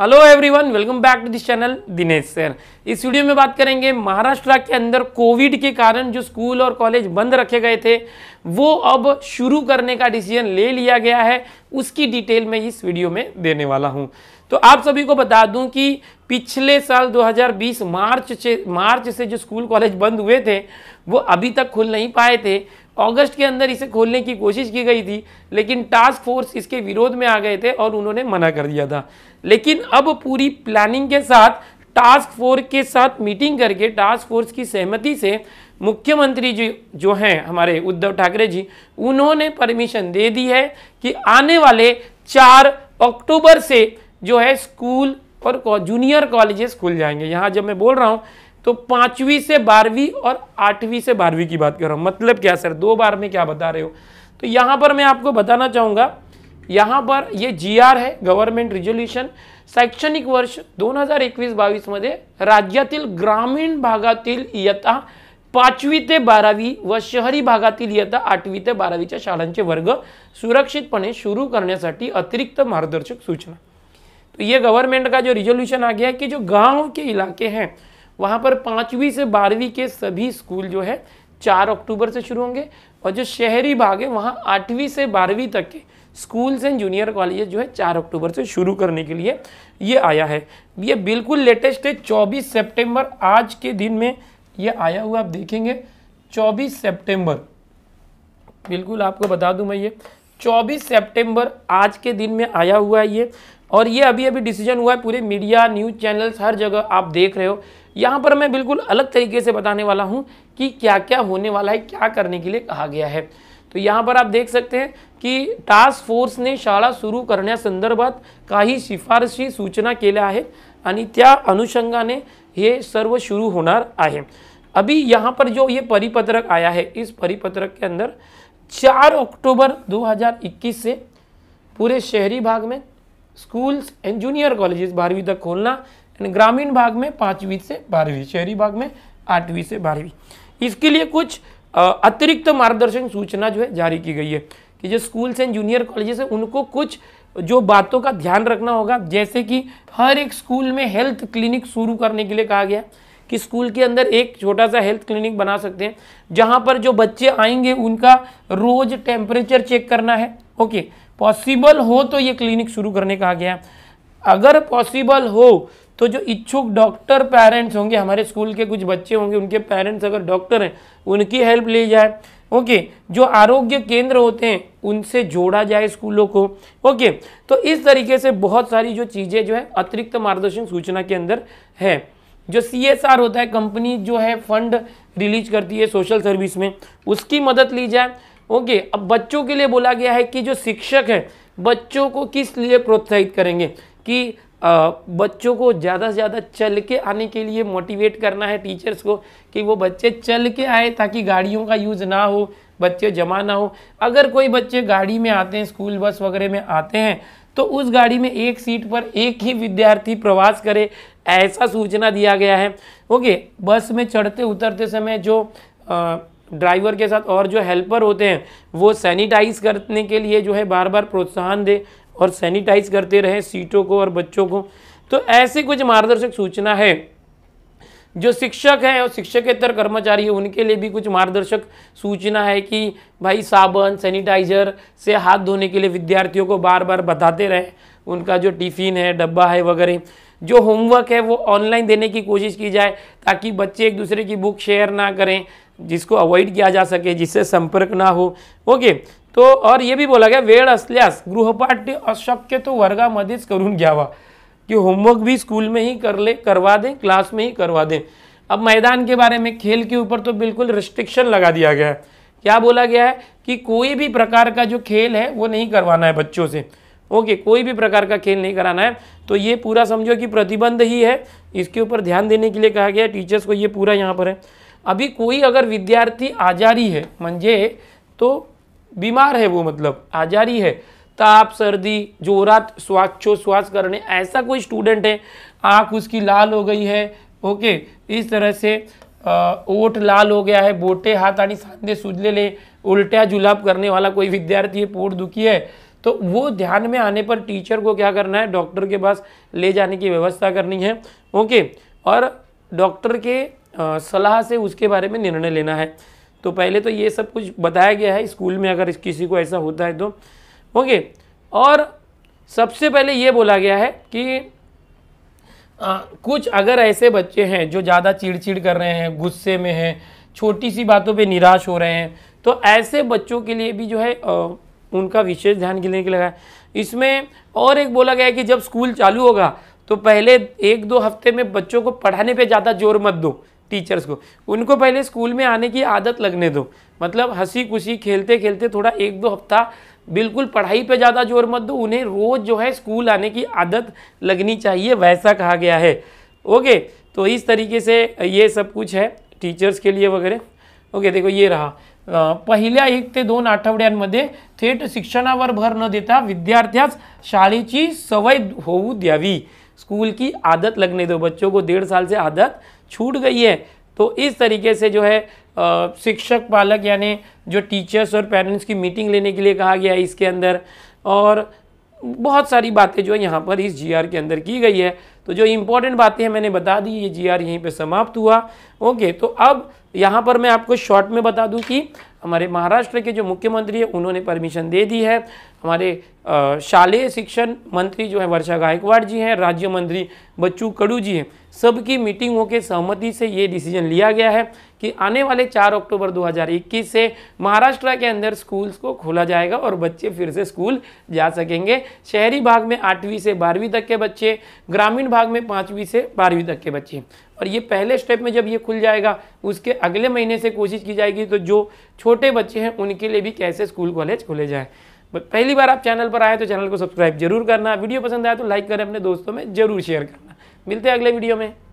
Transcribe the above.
hello everyone welcome back to this channel Dinesh sir इस video में बात करेंगे महाराष्ट्र के अंदर कोविड के कारण जो स्कूल और कॉलेज बंद रखे गए थे वो अब शुरू करने का डिसीजन ले लिया गया है उसकी डिटेल मैं इस वीडियो में देने वाला हूं तो आप सभी को बता दूं कि पिछले साल 2020 मार्च से मार्च से जो स्कूल कॉलेज बंद हुए थे वो अभी तक खुल नहीं पाए थे अगस्त के अंदर इसे खोलने की कोशिश की गई थी लेकिन टास्क फोर्स इसके विरोध में आ गए थे और उन्होंने मना कर दिया था लेकिन अब पूरी प्लानिंग के साथ टास्क फोर्स के साथ मीटिंग करके टास्क फोर्स की सहमति से मुख्यमंत्री जी जो हैं हमारे उद्धव ठाकरे जी उन्होंने परमिशन दे दी है कि आने वाले चार अक्टूबर से जो है स्कूल और जूनियर कॉलेजेस खुल जाएंगे यहाँ जब मैं बोल रहा हूँ तो पांचवी से बारहवीं और आठवीं से बारहवीं की बात कर रहा हूं मतलब क्या सर दो बार में क्या बता रहे हो तो यहाँ पर मैं आपको बताना चाहूंगा यहाँ पर ये जीआर है गवर्नमेंट रिजोल्यूशन शैक्षणिक वर्ष दोन हजार एकवीस मध्य राज्य ग्रामीण भागातील इयत्ता ते बारावी व शहरी भाग आठवीं आठवी ते बारावीच्या शाळांचे वर्ग सुरक्षितपने शुरू करना अतिरिक्त मार्गदर्शक सूचना तो ये गवर्नमेंट का जो रिजोल्यूशन आ गया है कि जो गांव के इलाके हैं वहाँ पर पाँचवीं से बारहवीं के सभी स्कूल जो है चार अक्टूबर से शुरू होंगे और जो शहरी भाग है वहाँ आठवीं से बारहवीं तक के स्कूल्स एंड जूनियर कॉलेजेस जो है चार अक्टूबर से शुरू करने के लिए ये आया है ये बिल्कुल लेटेस्ट है चौबीस सेप्टेम्बर आज के दिन में ये आया हुआ आप देखेंगे चौबीस सेप्टेम्बर बिल्कुल आपको बता दूं मैं ये 24 सितंबर आज के दिन में आया हुआ है ये और ये अभी अभी डिसीजन हुआ है पूरे मीडिया न्यूज़ चैनल्स हर जगह आप देख रहे हो यहाँ पर मैं बिल्कुल अलग तरीके से बताने वाला हूँ कि क्या क्या होने वाला है क्या करने के लिए कहा गया है तो यहाँ पर आप देख सकते हैं कि टास्क फोर्स ने शाला सुरू का ही शिफारसी सूचना लिए है आणि अनुषंगा ने हे सर्व शुरू होना है अभी यहाँ पर जो ये परिपत्रक आया है इस परिपत्रक के अंदर 4 अक्टूबर 2021 से पूरे शहरी भाग में स्कूल्स एंड जूनियर कॉलेजेस बारहवीं तक खोलना यानी ग्रामीण भाग में पाँचवीं से बारहवीं शहरी भाग में आठवीं से बारहवीं इसके लिए कुछ अतिरिक्त मार्गदर्शन सूचना जो है जारी की गई है कि जो स्कूल्स एंड जूनियर कॉलेजेस हैं उनको कुछ जो बातों का ध्यान रखना होगा जैसे कि हर एक स्कूल में हेल्थ क्लिनिक शुरू करने के लिए कहा गया कि स्कूल के अंदर एक छोटा सा हेल्थ क्लिनिक बना सकते हैं जहाँ पर जो बच्चे आएंगे उनका रोज़ टेम्परेचर चेक करना है ओके पॉसिबल हो तो ये क्लिनिक शुरू करने कहा गया अगर पॉसिबल हो तो जो इच्छुक डॉक्टर पेरेंट्स होंगे हमारे स्कूल के कुछ बच्चे होंगे उनके पेरेंट्स अगर डॉक्टर हैं उनकी हेल्प ली जाए ओके okay, जो आरोग्य केंद्र होते हैं उनसे जोड़ा जाए स्कूलों को ओके okay, तो इस तरीके से बहुत सारी जो चीज़ें जो है अतिरिक्त मार्गदर्शन सूचना के अंदर है जो सी होता है कंपनी जो है फंड रिलीज करती है सोशल सर्विस में उसकी मदद ली जाए ओके okay, अब बच्चों के लिए बोला गया है कि जो शिक्षक है बच्चों को किस लिए प्रोत्साहित करेंगे कि बच्चों को ज़्यादा से ज़्यादा चल के आने के लिए मोटिवेट करना है टीचर्स को कि वो बच्चे चल के आए ताकि गाड़ियों का यूज़ ना हो बच्चे जमा ना हो अगर कोई बच्चे गाड़ी में आते हैं स्कूल बस वगैरह में आते हैं तो उस गाड़ी में एक सीट पर एक ही विद्यार्थी प्रवास करे ऐसा सूचना दिया गया है ओके बस में चढ़ते उतरते समय जो आ, ड्राइवर के साथ और जो हेल्पर होते हैं वो सैनिटाइज करने के लिए जो है बार बार प्रोत्साहन दे और सैनिटाइज करते रहें सीटों को और बच्चों को तो ऐसे कुछ मार्गदर्शक सूचना है जो शिक्षक हैं और शिक्षकेतर कर्मचारी हैं उनके लिए भी कुछ मार्गदर्शक सूचना है कि भाई साबन सैनिटाइजर से हाथ धोने के लिए विद्यार्थियों को बार बार बताते रहें उनका जो टिफ़िन है डब्बा है वगैरह जो होमवर्क है वो ऑनलाइन देने की कोशिश की जाए ताकि बच्चे एक दूसरे की बुक शेयर ना करें जिसको अवॉइड किया जा सके जिससे संपर्क ना हो ओके तो और ये भी बोला गया वेड़ असल्यास गृहपाठ्य अशक्य तो वर्गामध्येच करून घ्यावा कि होमवर्क भी स्कूल में ही कर ले करवा दें क्लास में ही करवा दें अब मैदान के बारे में खेल के ऊपर तो बिल्कुल रिस्ट्रिक्शन लगा दिया गया है क्या बोला गया है कि कोई भी प्रकार का जो खेल है वो नहीं करवाना है बच्चों से ओके कोई भी प्रकार का खेल नहीं कराना है तो ये पूरा समझो कि प्रतिबंध ही है इसके ऊपर ध्यान देने के लिए कहा गया टीचर्स को ये पूरा यहाँ पर है अभी कोई अगर विद्यार्थी आजारी है मंजे तो बीमार है वो मतलब आजारी है ताप सर्दी जोरात श्वासोश्वास करने ऐसा कोई स्टूडेंट है आँख उसकी लाल हो गई है ओके इस तरह से ओठ लाल हो गया है बोटे हाथ आनी सांधे ले उल्टा जुलाब करने वाला कोई विद्यार्थी है पोट दुखी है तो वो ध्यान में आने पर टीचर को क्या करना है डॉक्टर के पास ले जाने की व्यवस्था करनी है ओके और डॉक्टर के सलाह से उसके बारे में निर्णय लेना है तो पहले तो ये सब कुछ बताया गया है स्कूल में अगर किसी को ऐसा होता है तो ओके और सबसे पहले ये बोला गया है कि आ, कुछ अगर ऐसे बच्चे हैं जो ज़्यादा चिड़चिड़ कर रहे हैं गुस्से में हैं छोटी सी बातों पे निराश हो रहे हैं तो ऐसे बच्चों के लिए भी जो है आ, उनका विशेष ध्यान लेने के लगा इसमें और एक बोला गया है कि जब स्कूल चालू होगा तो पहले एक दो हफ्ते में बच्चों को पढ़ाने पे ज़्यादा जोर मत दो टीचर्स को उनको पहले स्कूल में आने की आदत लगने दो मतलब हंसी खुशी खेलते खेलते थोड़ा एक दो हफ्ता बिल्कुल पढ़ाई पे ज़्यादा जोर मत दो उन्हें रोज़ जो है स्कूल आने की आदत लगनी चाहिए वैसा कहा गया है ओके तो इस तरीके से ये सब कुछ है टीचर्स के लिए वगैरह ओके देखो ये रहा पहले एक ते दोन आठवड्यांमध्ये थेट शिक्षणावर भर न देता विद्यार्थ्यास शाळेची सवय होऊ द्यावी स्कूल की आदत लगने दो बच्चों को डेढ़ साल से आदत छूट गई है तो इस तरीके से जो है शिक्षक पालक यानी जो टीचर्स और पेरेंट्स की मीटिंग लेने के लिए कहा गया है इसके अंदर और बहुत सारी बातें जो है यहाँ पर इस जीआर के अंदर की गई है तो जो इम्पोर्टेंट बातें हैं मैंने बता दी ये जी यहीं पे समाप्त हुआ ओके तो अब यहाँ पर मैं आपको शॉर्ट में बता दूँ कि हमारे महाराष्ट्र के जो मुख्यमंत्री हैं उन्होंने परमिशन दे दी है हमारे शालेय शिक्षण मंत्री जो है वर्षा गायकवाड़ जी हैं राज्य मंत्री बच्चू कड़ू जी हैं सबकी मीटिंग होकर सहमति से ये डिसीजन लिया गया है कि आने वाले 4 अक्टूबर 2021 से महाराष्ट्र के अंदर स्कूल्स को खोला जाएगा और बच्चे फिर से स्कूल जा सकेंगे शहरी भाग में आठवीं से बारहवीं तक के बच्चे ग्रामीण भाग में पाँचवीं से बारहवीं तक के बच्चे और ये पहले स्टेप में जब ये खुल जाएगा उसके अगले महीने से कोशिश की जाएगी तो जो छोटे बच्चे हैं उनके लिए भी कैसे स्कूल कॉलेज खोले जाएँ पहली बार आप चैनल पर आए तो चैनल को सब्सक्राइब जरूर करना वीडियो पसंद आए तो लाइक करें अपने दोस्तों में जरूर शेयर करना मिलते हैं अगले वीडियो में